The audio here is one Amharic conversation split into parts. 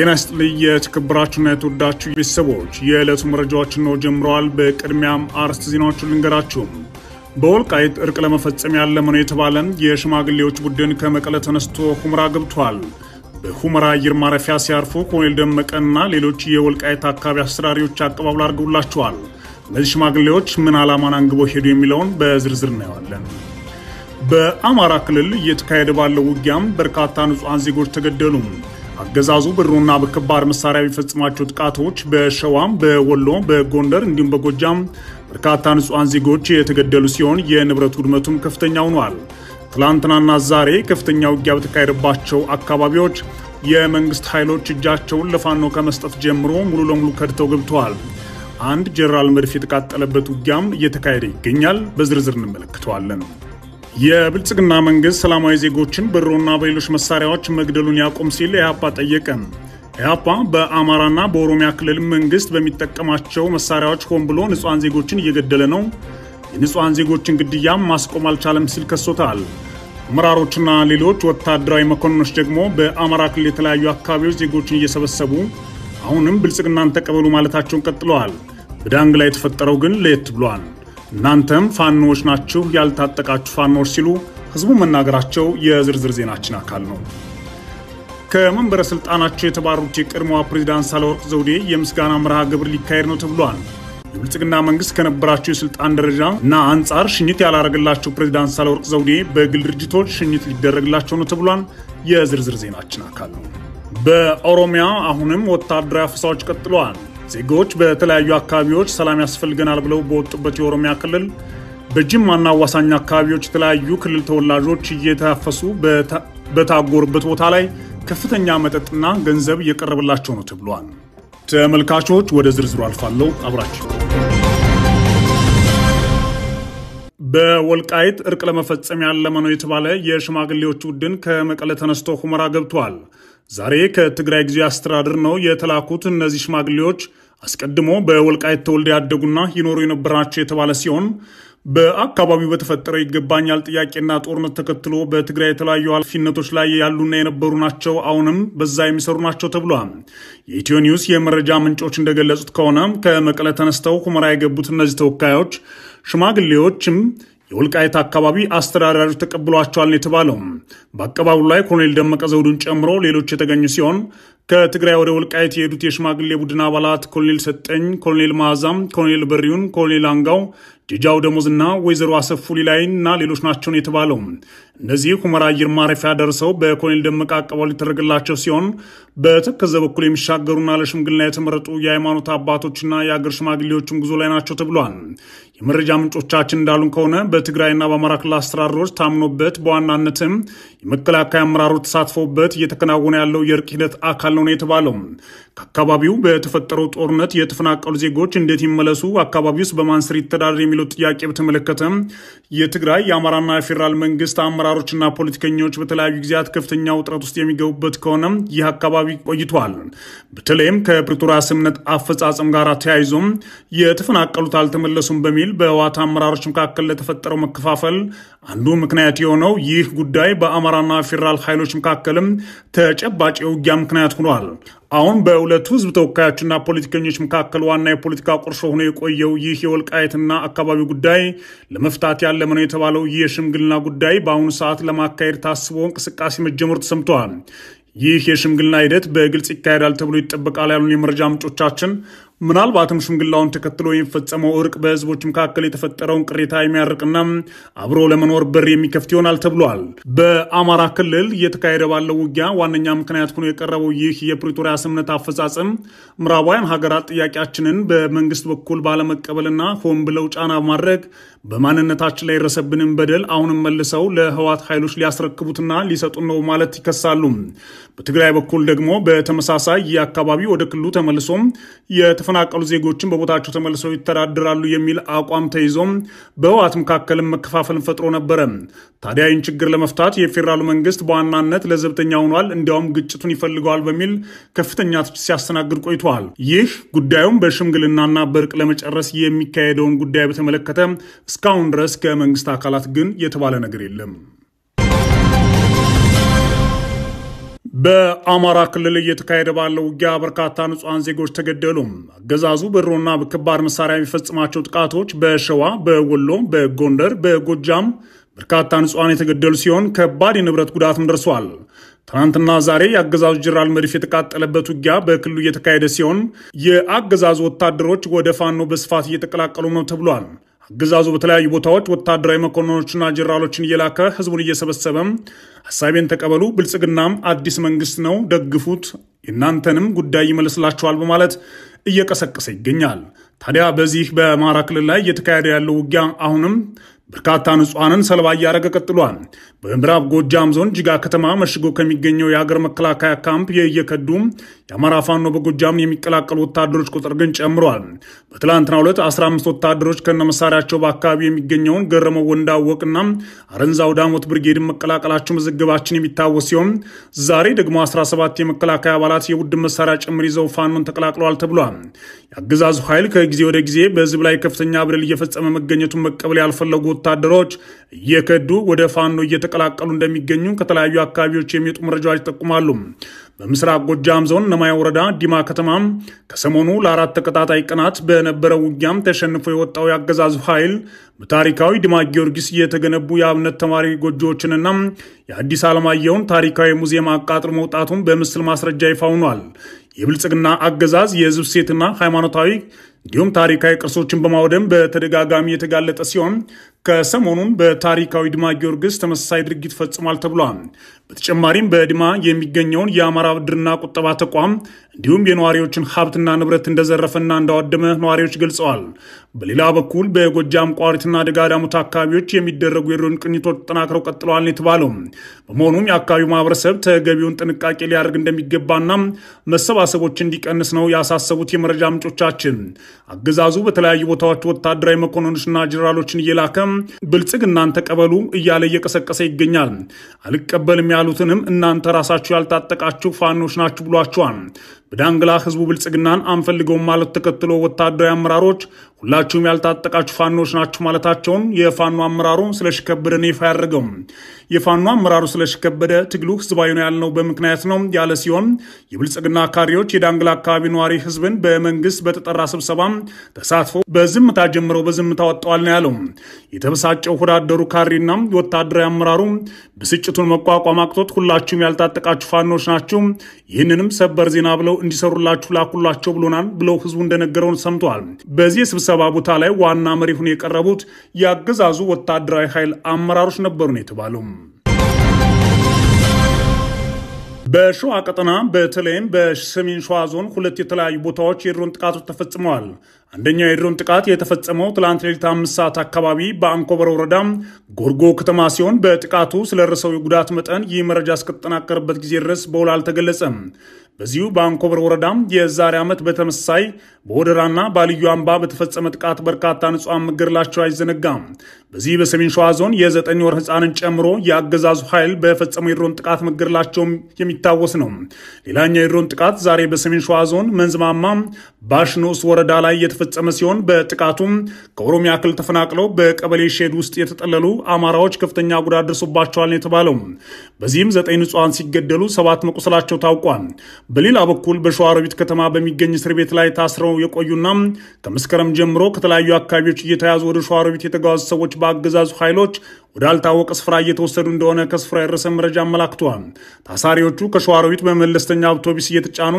ጤና ይስጥልኝ የተከበራችሁና የተወዳችሁ ቤተሰቦች የዕለቱ መረጃዎች ነው ጀምረዋል። በቅድሚያም አርዕስተ ዜናዎቹን ልንገራችሁ። በወልቃይት እርቅ ለመፈጸም ያለመ ነው የተባለ የሽማግሌዎች ቡድን ከመቀለ ተነስቶ ሁመራ ገብቷል። በሁመራ አየር ማረፊያ ሲያርፉ ኮሎኔል ደመቀና ሌሎች የወልቃይት አካባቢ አስተዳሪዎች አቀባበል አድርገውላቸዋል። እነዚህ ሽማግሌዎች ምን ዓላማን አንግቦ ሄዱ የሚለውን በዝርዝር እናየዋለን። በአማራ ክልል እየተካሄደ ባለው ውጊያም በርካታ ንጹሐን ዜጎች ተገደሉም አገዛዙ ብሩና በከባድ መሳሪያ የሚፈጽማቸው ጥቃቶች በሸዋም፣ በወሎ፣ በጎንደር እንዲሁም በጎጃም በርካታ ንጹሐን ዜጎች የተገደሉ ሲሆን የንብረት ውድመቱም ከፍተኛ ሆኗል። ትላንትናና ዛሬ ከፍተኛ ውጊያ በተካሄደባቸው አካባቢዎች የመንግስት ኃይሎች እጃቸውን ለፋኖ ከመስጠት ጀምሮ ሙሉ ለሙሉ ከድተው ገብተዋል። አንድ ጀነራል መድፍ የተቃጠለበት ውጊያም እየተካሄደ ይገኛል። በዝርዝር እንመለከተዋለን። የብልጽግና መንግስት ሰላማዊ ዜጎችን በድሮና በሌሎች መሳሪያዎች መግደሉን ያቁም ሲል ኢህአፓ ጠየቀ። ኢህአፓ በአማራና በኦሮሚያ ክልል መንግስት በሚጠቀማቸው መሳሪያዎች ሆን ብሎ ንጹሐን ዜጎችን እየገደለ ነው፣ የንጹሐን ዜጎችን ግድያም ማስቆም አልቻለም ሲል ከሶታል። አመራሮችና ሌሎች ወታደራዊ መኮንኖች ደግሞ በአማራ ክልል የተለያዩ አካባቢዎች ዜጎችን እየሰበሰቡ አሁንም ብልጽግናን ተቀበሉ ማለታቸውን ቀጥለዋል። በዳንግ ላይ የተፈጠረው ግን ለየት ብሏል። እናንተም ፋኖዎች ናችሁ ያልታጠቃችሁ ፋኖዎች ሲሉ ህዝቡ መናገራቸው የዝርዝር ዜናችን አካል ነው። ከመንበረ ስልጣናቸው የተባረሩት የቀድሞዋ ፕሬዚዳንት ሳህለወርቅ ዘውዴ የምስጋና መርሃ ግብር ሊካሄድ ነው ተብሏል። የብልጽግና መንግስት ከነበራቸው የስልጣን ደረጃ እና አንጻር ሽኝት ያላረገላቸው ፕሬዚዳንት ሳህለወርቅ ዘውዴ በግል ድርጅቶች ሽኝት ሊደረግላቸው ነው ተብሏል። የዝርዝር ዜናችን አካል ነው። በኦሮሚያ አሁንም ወታደራዊ አፈሳዎች ቀጥለዋል። ዜጎች በተለያዩ አካባቢዎች ሰላም ያስፈልገናል ብለው በወጡበት የኦሮሚያ ክልል በጅማና አዋሳኝ አካባቢዎች የተለያዩ ክልል ተወላጆች እየታፈሱ በታጎሩበት ቦታ ላይ ከፍተኛ መጠጥና ገንዘብ እየቀረበላቸው ነው ተብሏል። ተመልካቾች ወደ ዝርዝሩ አልፋለሁ፣ አብራችሁ በወልቃይት እርቅ ለመፈጸም ያለመ ነው የተባለ የሽማግሌዎች ቡድን ከመቀለ ተነስቶ ሁመራ ገብቷል። ዛሬ ከትግራይ ጊዜያዊ አስተዳደር ነው የተላኩት እነዚህ ሽማግሌዎች አስቀድሞ በወልቃይት ተወልደ ያደጉና ይኖሩ የነበራቸው የተባለ ሲሆን በአካባቢው በተፈጠረ ይገባኛል ጥያቄና ጦርነት ተከትሎ በትግራይ የተለያዩ ኃላፊነቶች ላይ ያሉና የነበሩ ናቸው። አሁንም በዛ የሚሰሩ ናቸው ተብሏል። የኢትዮ ኒውስ የመረጃ ምንጮች እንደገለጹት ከሆነ ከመቀለ ተነስተው ሁመራ የገቡት እነዚህ ተወካዮች ሽማግሌዎችም የወልቃይት አካባቢ አስተዳዳሪዎች ተቀብሏቸዋል የተባለው። በአቀባበሉ ላይ ኮሎኔል ደመቀ ዘውዱን ጨምሮ ሌሎች የተገኙ ሲሆን ከትግራይ ወደ ወልቃይት የሄዱት የሽማግሌ ቡድን አባላት ኮሎኔል ሰጠኝ፣ ኮሎኔል ማዛም፣ ኮሎኔል በሪውን፣ ኮሎኔል አንጋው፣ ጅጃው ደሞዝና ወይዘሮ አሰፉ ሊላይና ሌሎች ናቸውን የተባለው እነዚህ ሁመራ አየር ማረፊያ ደርሰው በኮሎኔል ደመቀ አቀባበል ሊደረግላቸው ሲሆን በተከዘ በኩል የሚሻገሩና ለሽምግልና የተመረጡ የሃይማኖት አባቶችና የአገር ሽማግሌዎችም ጉዞ ላይ ናቸው ተብሏል። የመረጃ ምንጮቻችን እንዳሉን ከሆነ በትግራይና በአማራ ክልል አስተዳደሮች ታምኖበት በዋናነትም የመከላከያ አመራሮች ተሳትፈውበት እየተከናወነ ያለው የእርቅ ሂደት አካል ነው የተባለው ከአካባቢው በተፈጠረው ጦርነት የተፈናቀሉ ዜጎች እንዴት ይመለሱ፣ አካባቢ ውስጥ በማን ስር ይተዳደር የሚለው ጥያቄ በተመለከተ የትግራይ የአማራና የፌዴራል መንግስት አመራሮችና ፖለቲከኞች በተለያዩ ጊዜያት ከፍተኛ ውጥረት ውስጥ የሚገቡበት ከሆነ ይህ አካባቢ ቆይቷል። በተለይም ከፕሪቶሪያ ስምነት አፈጻጸም ጋር ተያይዞም የተፈናቀሉት አልተመለሱም በሚል በህወሓት አመራሮች መካከል ለተፈጠረው መከፋፈል አንዱ ምክንያት የሆነው ይህ ጉዳይ በአማራና ፌዴራል ኃይሎች መካከልም ተጨባጭ የውጊያ ምክንያት ሆኗል። አሁን በሁለቱ ህዝብ ተወካዮችና ፖለቲከኞች መካከል ዋና የፖለቲካ ቁርሾ ሆኖ የቆየው ይህ የወልቃየትና አካባቢ ጉዳይ ለመፍታት ያለመ ነው የተባለው የሽምግልና ጉዳይ በአሁኑ ሰዓት ለማካሄድ ታስቦ እንቅስቃሴ መጀመሩ ተሰምተዋል። ይህ የሽምግልና ሂደት በግልጽ ይካሄዳል ተብሎ ይጠበቃል ያሉን የመረጃ ምንጮቻችን ምናልባትም ሽምግላውን ተከትሎ የሚፈጸመው እርቅ በህዝቦች መካከል የተፈጠረውን ቅሬታ የሚያርቅና አብሮ ለመኖር በር የሚከፍት ይሆናል ተብሏል። በአማራ ክልል እየተካሄደ ባለው ውጊያ ዋነኛ ምክንያት ሆኖ የቀረበው ይህ የፕሪቶሪያ ስምነት አፈጻጸም ምዕራባውያን ሀገራት ጥያቄያችንን በመንግስት በኩል ባለመቀበልና ሆን ብለው ጫና ማድረግ በማንነታችን ላይ የደረሰብንን በደል አሁንም መልሰው ለህዋት ኃይሎች ሊያስረክቡትና ሊሰጡን ነው ማለት ይከሳሉ። በትግራይ በኩል ደግሞ በተመሳሳይ የአካባቢ ወደ ክልሉ ተመልሶም የተፈናቀሉ ዜጎችን በቦታቸው ተመልሰው ይተዳደራሉ የሚል አቋም ተይዞም በህወሓት መካከልም መከፋፈልን ፈጥሮ ነበረ። ታዲያ ይህን ችግር ለመፍታት የፌዴራሉ መንግስት በዋናነት ለዘብተኛ ሆኗል፣ እንዲያውም ግጭቱን ይፈልገዋል በሚል ከፍተኛ ትችት ሲያስተናግድ ቆይቷል። ይህ ጉዳዩም በሽምግልናና በእርቅ ለመጨረስ የሚካሄደውን ጉዳይ በተመለከተ እስካሁን ድረስ ከመንግስት አካላት ግን የተባለ ነገር የለም። በአማራ ክልል እየተካሄደ ባለው ውጊያ በርካታ ንጹሐን ዜጎች ተገደሉ። አገዛዙ በድሮና በከባድ መሳሪያ የሚፈጽማቸው ጥቃቶች በሸዋ፣ በወሎ፣ በጎንደር፣ በጎጃም በርካታ ንጹሐን የተገደሉ ሲሆን ከባድ የንብረት ጉዳትም ደርሷል። ትናንትና ዛሬ የአገዛዙ ጀነራል መድፍ የተቃጠለበት ውጊያ በክልሉ እየተካሄደ ሲሆን የአገዛዙ ወታደሮች ወደ ፋኖ በስፋት እየተቀላቀሉ ነው ተብሏል። አገዛዙ በተለያዩ ቦታዎች ወታደራዊ መኮንኖችና ጀራሎችን እየላከ ህዝቡን እየሰበሰበም ሀሳቤን ተቀበሉ፣ ብልጽግናም አዲስ መንግስት ነው፣ ደግፉት፣ የእናንተንም ጉዳይ ይመልስላችኋል በማለት እየቀሰቀሰ ይገኛል። ታዲያ በዚህ በአማራ ክልል ላይ እየተካሄደ ያለው ውጊያ አሁንም በርካታ ንጹሐንን ሰለባ እያደረገ ቀጥሏል። በምዕራብ ጎጃም ዞን ጅጋ ከተማ መሽጎ ከሚገኘው የሀገር መከላከያ ካምፕ የየከዱ የአማራ ፋኖ በጎጃም የሚቀላቀሉ ወታደሮች ቁጥር ግን ጨምሯል። በትላንትና ሁለት 15 ወታደሮች ከነመሳሪያቸው በአካባቢ የሚገኘውን ገረመው ወንዳወቅና አረንዛው ዳሞት ብርጌድን መቀላቀላቸው መዘገባችን የሚታወስ ሲሆን ዛሬ ደግሞ 17 የመከላከያ አባላት የቡድን መሳሪያ ጭምር ይዘው ፋኖን ተቀላቅለዋል ተብሏል። የአገዛዙ ኃይል ከጊዜ ወደ ጊዜ በህዝብ ላይ ከፍተኛ በደል እየፈጸመ መገኘቱን መቀበል ያልፈለጉ ወታደሮች እየከዱ ወደ ፋኖ እየተቀላቀሉ እንደሚገኙ ከተለያዩ አካባቢዎች የሚወጡ መረጃዎች ይጠቁማሉ። በምስራቅ ጎጃም ዞን ነማያ ወረዳ ዲማ ከተማ ከሰሞኑ ለአራት ተከታታይ ቀናት በነበረው ውጊያም ተሸንፎ የወጣው የአገዛዙ ኃይል በታሪካዊ ዲማ ጊዮርጊስ እየተገነቡ የአብነት ተማሪ ጎጆዎችንና የአዲስ አለማየሁን ታሪካዊ ሙዚየም አቃጥሎ መውጣቱን በምስል ማስረጃ ይፋ ሆኗል። የብልጽግና አገዛዝ የህዝብ ሴትና ሃይማኖታዊ እንዲሁም ታሪካዊ ቅርሶችን በማውደም በተደጋጋሚ የተጋለጠ ሲሆን ከሰሞኑን በታሪካዊ ድማ ጊዮርጊስ ተመሳሳይ ድርጊት ፈጽሟል ተብሏል። በተጨማሪም በድማ የሚገኘውን የአማራ ብድርና ቁጠባ ተቋም እንዲሁም የነዋሪዎችን ሀብትና ንብረት እንደዘረፈና እንዳወደመ ነዋሪዎች ገልጸዋል። በሌላ በኩል በጎጃም ቋሪትና ደጋዳሙት አካባቢዎች የሚደረጉ የድሮን ቅኝቶች ተጠናክረው ቀጥለዋል ነው የተባለው። በመሆኑም የአካባቢው ማህበረሰብ ተገቢውን ጥንቃቄ ሊያደርግ እንደሚገባና መሰባሰቦች እንዲቀንስ ነው ያሳሰቡት የመረጃ ምንጮቻችን። አገዛዙ በተለያዩ ቦታዎች ወታደራዊ መኮንኖችና ጀኔራሎችን እየላከ ብልጽግናን ተቀበሉ እያለ እየቀሰቀሰ ይገኛል። አልቀበልም ያሉትንም እናንተ ራሳችሁ ያልታጠቃችሁ ፋኖች ናችሁ ብሏቸዋል። በዳንግላ ህዝቡ ብልጽግናን አንፈልገውም ማለት ተከትሎ ወታደራዊ አመራሮች ሁላችሁም ያልታጠቃችሁ ፋኖች ናችሁ ማለታቸውን የፋኖ አመራሩ ስለሺ ከበደን ይፋ ያደርገው። የፋኖ አመራሩ ስለሺ ከበደ ትግሉ ህዝባዊ ነው ያልነው በምክንያት ነው ያለ ሲሆን የብልጽግና አካሪዎች የዳንግላ አካባቢ ነዋሪ ህዝብን በመንግስት በተጠራ ስብሰባ ተሳትፎ በዝምታ ጀምረው በዝምታ ወጥተዋል ነው ያለው። የተበሳጨው ወዳደሩ ካሪና ወታደራዊ አመራሩ ብስጭቱን መቋቋም አቅቶት ሁላችሁም ያልታጠቃችሁ ፋኖች ናችሁ፣ ይህንንም ሰበር ዜና ብለው እንዲሰሩላችሁ ላኩላቸው ብሎናል ብለው ህዝቡ እንደነገረውን ሰምተዋል። በዚህ የስብሰባ ቦታ ላይ ዋና መሪ ሆነው የቀረቡት የአገዛዙ ወታደራዊ ኃይል አመራሮች ነበሩ ነው የተባለው። በሸዋ ቀጠና በተለይም በሰሜን ሸዋ ዞን ሁለት የተለያዩ ቦታዎች የድሮን ጥቃቶች ተፈጽመዋል። አንደኛው የድሮን ጥቃት የተፈጸመው ትላንት ሌሊት አምስት ሰዓት አካባቢ በአንኮበር ወረዳ ጎርጎ ከተማ ሲሆን በጥቃቱ ስለደረሰው የጉዳት መጠን ይህ መረጃ እስከተጠናከረበት ጊዜ ድረስ በውል አልተገለጸም። በዚሁ በአንኮበር ወረዳም የዛሬ ዓመት በተመሳሳይ በወደራና ባልዩ አምባ በተፈጸመ ጥቃት በርካታ ንጹሐን መገደላቸው አይዘነጋም። በዚህ በሰሜን ሸዋ ዞን የዘጠኝ ወር ህፃንን ጨምሮ የአገዛዙ ኃይል በፈጸመው የድሮን ጥቃት መገደላቸውም የሚታወስ ነው። ሌላኛው የድሮን ጥቃት ዛሬ በሰሜን ሸዋ ዞን መንዝማማ ባሽኖስ ወረዳ ላይ የተፈጸመ ሲሆን በጥቃቱም ከኦሮሚያ ክልል ተፈናቅለው በቀበሌ ሼድ ውስጥ የተጠለሉ አማራዎች ከፍተኛ ጉዳት ደርሶባቸዋል የተባለው በዚህም ዘጠኝ ንጹሐን ሲገደሉ ሰባት መቁሰላቸው ታውቋል። በሌላ በኩል በሸዋሮቢት ከተማ በሚገኝ እስር ቤት ላይ ታስረው የቆዩና ከመስከረም ጀምሮ ከተለያዩ አካባቢዎች እየተያዙ ወደ ሸዋሮቢት የተጓዙ ሰዎች በአገዛዙ ኃይሎች ወዳልታወቀ ስፍራ እየተወሰዱ እንደሆነ ከስፍራ የደረሰ መረጃ አመላክቷል። ታሳሪዎቹ ከሸዋሮቢት በመለስተኛ አውቶቢስ እየተጫኑ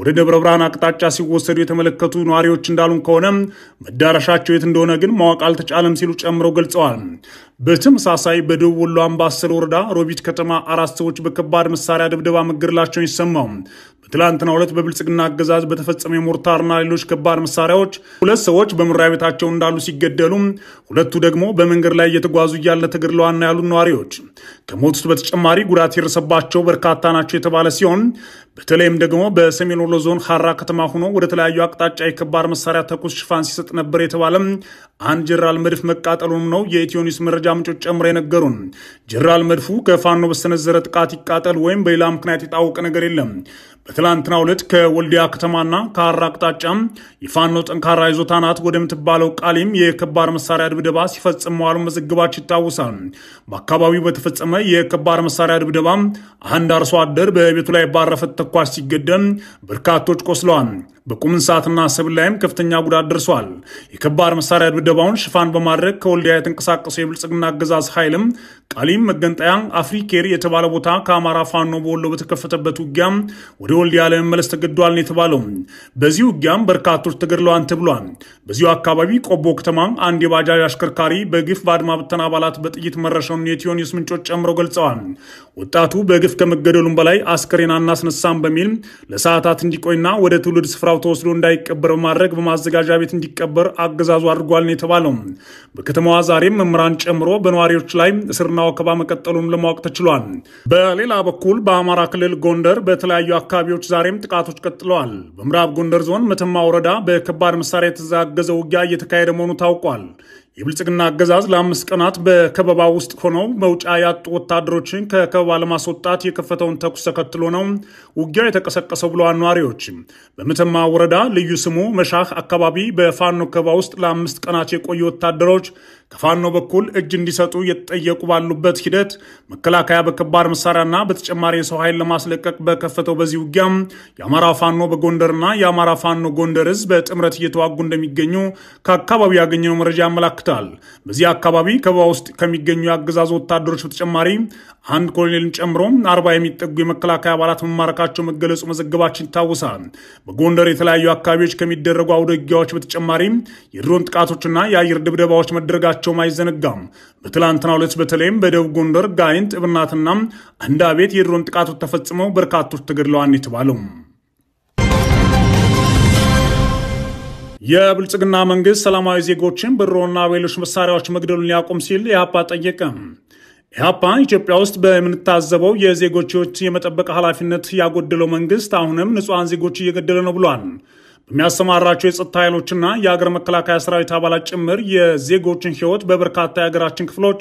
ወደ ደብረ ብርሃን አቅጣጫ ሲወሰዱ የተመለከቱ ነዋሪዎች እንዳሉን ከሆነ መዳረሻቸው የት እንደሆነ ግን ማወቅ አልተቻለም ሲሉ ጨምረው ገልጸዋል። በተመሳሳይ በደቡብ ወሎ አምባሰል ወረዳ ሮቢት ከተማ አራት ሰዎች በከባድ መሳሪያ ድብደባ መገደላቸውን ይሰማው። በትላንትናው ዕለት በብልጽግና አገዛዝ በተፈጸመ የሞርታርና ሌሎች ከባድ መሳሪያዎች ሁለት ሰዎች በመኖሪያ ቤታቸው እንዳሉ ሲገደሉ፣ ሁለቱ ደግሞ በመንገድ ላይ እየተጓዙ እያለ ተገድለዋና ያሉ ነዋሪዎች ከሞቱት በተጨማሪ ጉዳት የደረሰባቸው በርካታ ናቸው የተባለ ሲሆን በተለይም ደግሞ በሰሜን ወሎ ዞን ሐራ ከተማ ሆኖ ወደ ተለያዩ አቅጣጫ የከባድ መሳሪያ ተኩስ ሽፋን ሲሰጥ ነበር የተባለም አንድ ጀነራል መድፍ መቃጠሉንም ነው የኢትዮኒውስ መረጃ ምንጮች ጨምሮ የነገሩን። ጀነራል መድፉ ከፋኖ በሰነዘረ ጥቃት ይቃጠል ወይም በሌላ ምክንያት የታወቀ ነገር የለም። በትላንትና ዕለት ከወልዲያ ከተማና ከአራ አቅጣጫም የፋኖ ጠንካራ ይዞታ ናት ወደምትባለው ቃሊም የከባድ መሳሪያ ድብደባ ሲፈጽም መዋሉ መዘግባች ይታወሳል። በአካባቢው በተፈጸመ የከባድ መሳሪያ ድብደባ አንድ አርሶ አደር በቤቱ ላይ ባረፈት ተኳሽ ሲገደም በርካቶች ቆስለዋል። በቁም እንስሳትና ሰብል ላይም ከፍተኛ ጉዳት ደርሷል። የከባድ መሳሪያ ድብደባውን ሽፋን በማድረግ ከወልዲያ የተንቀሳቀሰው የብልጽግና አገዛዝ ኃይልም ቃሊም መገንጠያ አፍሪኬር የተባለ ቦታ ከአማራ ፋኖ በወሎ በተከፈተበት ውጊያም ወደ ወልዲያ ለመመለስ ተገዷል የተባለው። በዚህ ውጊያም በርካቶች ተገድለዋን ተብሏል። በዚሁ አካባቢ ቆቦ ከተማ አንድ የባጃጅ አሽከርካሪ በግፍ በአድማ ብተና አባላት በጥይት መረሻውን የትዮኒስ ምንጮች ጨምረው ገልጸዋል። ወጣቱ በግፍ ከመገደሉም በላይ አስከሬን አናስነሳም በሚል ለሰዓታት እንዲቆይና ወደ ትውልድ ስፍራ ቦታው ተወስዶ እንዳይቀበር በማድረግ በማዘጋጃ ቤት እንዲቀበር አገዛዙ አድርጓል ነው የተባለው። በከተማዋ ዛሬም መምህራን ጨምሮ በነዋሪዎች ላይ እስርና ወከባ መቀጠሉን ለማወቅ ተችሏል። በሌላ በኩል በአማራ ክልል ጎንደር በተለያዩ አካባቢዎች ዛሬም ጥቃቶች ቀጥለዋል። በምዕራብ ጎንደር ዞን መተማ ወረዳ በከባድ መሳሪያ የተዛገዘ ውጊያ እየተካሄደ መሆኑ ታውቋል። የብልጽግና አገዛዝ ለአምስት ቀናት በከበባ ውስጥ ሆነው መውጫ ያጡ ወታደሮችን ከከበባ ለማስወጣት የከፈተውን ተኩስ ተከትሎ ነው ውጊያው የተቀሰቀሰው ብለዋል ነዋሪዎች። በመተማ ወረዳ ልዩ ስሙ መሻህ አካባቢ በፋኖ ከበባ ውስጥ ለአምስት ቀናት የቆዩ ወታደሮች ከፋኖ በኩል እጅ እንዲሰጡ እየተጠየቁ ባሉበት ሂደት መከላከያ በከባድ መሳሪያና በተጨማሪ የሰው ኃይል ለማስለቀቅ በከፈተው በዚህ ውጊያም የአማራ ፋኖ በጎንደርና የአማራ ፋኖ ጎንደር ህዝብ በጥምረት እየተዋጉ እንደሚገኙ ከአካባቢው ያገኘነው መረጃ ያመላክታል። በዚህ አካባቢ ከበባ ውስጥ ከሚገኙ የአገዛዙ ወታደሮች በተጨማሪ አንድ ኮሎኔልን ጨምሮ አርባ የሚጠጉ የመከላከያ አባላት መማረካቸው መገለጹ መዘገባችን ይታወሳል። በጎንደር የተለያዩ አካባቢዎች ከሚደረጉ አውደጊያዎች በተጨማሪም የድሮን ጥቃቶችና የአየር ድብደባዎች መደረጋቸውም አይዘነጋም። በትላንትና ሁለት በተለይም በደቡብ ጎንደር ጋይንት፣ እብናትና አንዳ ቤት የድሮን ጥቃቶች ተፈጽመው በርካቶች ተገድለዋን የተባለው የብልጽግና መንግስት ሰላማዊ ዜጎችን በድሮና በሌሎች መሳሪያዎች መግደሉን ሊያቆም ሲል ኢህአፓ ጠየቀ። ኢህአፓ ኢትዮጵያ ውስጥ በምንታዘበው የዜጎች ሕይወት የመጠበቅ ኃላፊነት ያጎደለው መንግስት አሁንም ንጹሐን ዜጎች እየገደለ ነው ብሏል። በሚያሰማራቸው የጸጥታ ኃይሎችና የአገር መከላከያ ሰራዊት አባላት ጭምር የዜጎችን ህይወት በበርካታ የሀገራችን ክፍሎች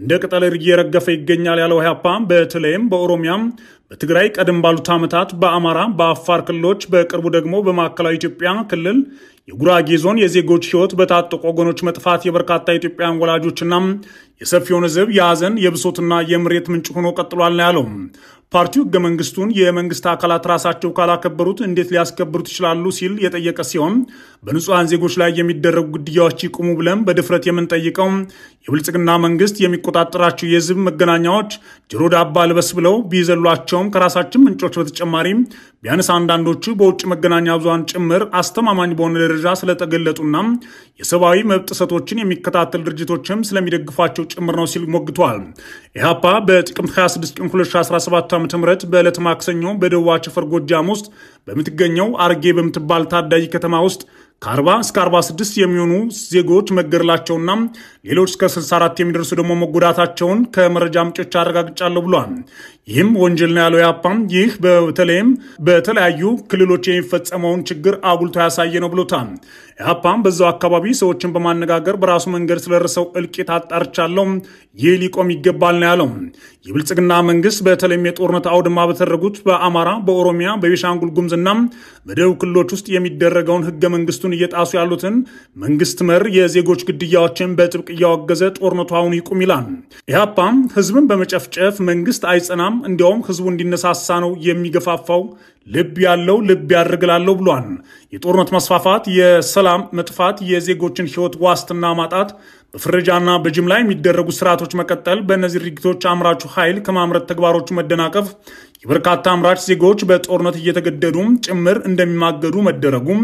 እንደ ቅጠል እየረገፈ ይገኛል ያለው ኢህአፓ በተለይም በኦሮሚያም፣ በትግራይ ቀደም ባሉት ዓመታት፣ በአማራ፣ በአፋር ክልሎች በቅርቡ ደግሞ በማዕከላዊ ኢትዮጵያ ክልል የጉራጌ ዞን የዜጎች ህይወት በታጠቁ ወገኖች መጥፋት የበርካታ ኢትዮጵያውያን ወላጆችና የሰፊውን ህዝብ የሐዘን የብሶትና የምሬት ምንጭ ሆኖ ቀጥሏል ያለው ፓርቲው ህገ መንግስቱን የመንግስት አካላት ራሳቸው ካላከበሩት እንዴት ሊያስከብሩት ይችላሉ ሲል የጠየቀ ሲሆን በንጹሐን ዜጎች ላይ የሚደረጉ ግድያዎች ይቁሙ ብለን በድፍረት የምንጠይቀው የብልጽግና መንግስት የሚቆጣጠራቸው የህዝብ መገናኛዎች ጆሮ ዳባ ልበስ ብለው ቢይዘሏቸውም ከራሳችን ምንጮች በተጨማሪም ቢያንስ አንዳንዶቹ በውጭ መገናኛ ብዙሃን ጭምር አስተማማኝ በሆነ ደረጃ ስለተገለጡና የሰብአዊ መብት ጥሰቶችን የሚከታተል ድርጅቶችም ስለሚደግፏቸው ጭምር ነው ሲል ሞግቷል። ኢህአፓ በጥቅምት 26 ቀን 2017 ዓ.ም በዕለት ማክሰኞ በደቡብ አቸፈር ጎጃም ውስጥ በምትገኘው አርጌ በምትባል ታዳጊ ከተማ ውስጥ ከ40 እስከ 46 የሚሆኑ ዜጎች መገደላቸውና ሌሎች እስከ 64 የሚደርሱ ደግሞ መጎዳታቸውን ከመረጃ ምንጮች አረጋግጫለሁ ብሏል። ይህም ወንጀል ነው ያለው ያፓም ይህ በተለይም በተለያዩ ክልሎች የሚፈጸመውን ችግር አጉልቶ ያሳየ ነው ብሎታል። ያፓም በዛው አካባቢ ሰዎችን በማነጋገር በራሱ መንገድ ስለደረሰው እልቂት አጣርቻለሁ፣ ይህ ሊቆም ይገባል ነው ያለው። የብልጽግና መንግስት በተለይም የጦርነት አውድማ በተደረጉት በአማራ፣ በኦሮሚያ፣ በቤሻንጉል ጉምዝና በደቡብ ክልሎች ውስጥ የሚደረገውን ህገ መንግስቱን እየጣሱ ያሉትን መንግስት መር የዜጎች ግድያዎችን በጥብቅ እያወገዘ ጦርነቱ አሁን ይቁም ይላል። ያፓም ህዝብን በመጨፍጨፍ መንግስት አይጸናም አልሰማም፣ እንዲያውም ህዝቡ እንዲነሳሳ ነው የሚገፋፋው። ልብ ያለው ልብ ያድርግ ብሏል። የጦርነት መስፋፋት፣ የሰላም መጥፋት፣ የዜጎችን ህይወት ዋስትና ማጣት፣ በፍረጃና በጅምላ የሚደረጉ ስርዓቶች መቀጠል፣ በእነዚህ ድርጊቶች አምራቹ ኃይል ከማምረት ተግባሮቹ መደናቀፍ፣ የበርካታ አምራች ዜጎች በጦርነት እየተገደዱም ጭምር እንደሚማገዱ መደረጉም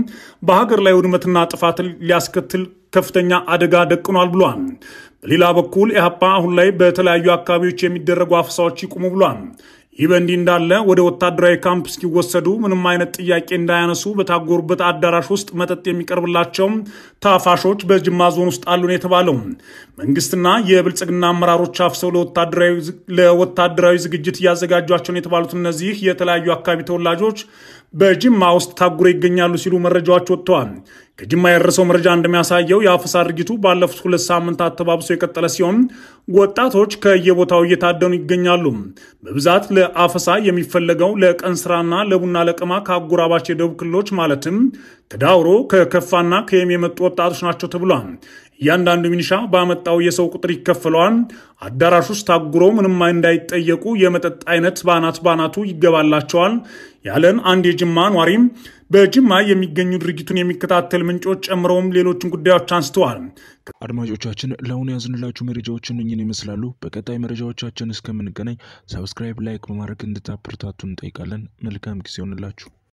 በሀገር ላይ ውድመትና ጥፋት ሊያስከትል ከፍተኛ አደጋ ደቅኗል ብሏል። በሌላ በኩል ኢህአፓ አሁን ላይ በተለያዩ አካባቢዎች የሚደረጉ አፍሳዎች ይቁሙ ብሏል። ይህ በእንዲህ እንዳለ ወደ ወታደራዊ ካምፕ እስኪወሰዱ ምንም አይነት ጥያቄ እንዳያነሱ በታጎሩበት አዳራሽ ውስጥ መጠጥ የሚቀርብላቸው ታፋሾች በጅማ ዞን ውስጥ አሉን የተባለው መንግስትና የብልጽግና አመራሮች አፍሰው ለወታደራዊ ዝግጅት እያዘጋጇቸውን የተባሉት እነዚህ የተለያዩ አካባቢ ተወላጆች በጅማ ውስጥ ታጉረው ይገኛሉ ሲሉ መረጃዎች ወጥተዋል። ከጅማ የደረሰው መረጃ እንደሚያሳየው የአፈሳ ድርጊቱ ባለፉት ሁለት ሳምንታት ተባብሶ የቀጠለ ሲሆን ወጣቶች ከየቦታው እየታደኑ ይገኛሉ። በብዛት ለአፈሳ የሚፈለገው ለቀን ስራና ለቡና ለቀማ ከአጎራባች የደቡብ ክልሎች ማለትም ከዳውሮ ከከፋና ከየም የመጡ ወጣቶች ናቸው ተብሏል። እያንዳንዱ ሚኒሻ ባመጣው የሰው ቁጥር ይከፈለዋል። አዳራሽ ውስጥ ታጉሮ ምንም እንዳይጠየቁ የመጠጥ አይነት ባናት ባናቱ ይገባላቸዋል ያለን አንድ የጅማ ኗሪም በጅማ የሚገኙ ድርጊቱን የሚከታተል ምንጮች ጨምረውም ሌሎችን ጉዳዮች አንስተዋል። አድማጮቻችን ለአሁኑ ያዝንላችሁ መረጃዎች እኝን ይመስላሉ። በቀጣይ መረጃዎቻችን እስከምንገናኝ ሰብስክራይብ፣ ላይክ በማድረግ እንድታበረታቱን እንጠይቃለን። መልካም ጊዜ ሆንላችሁ።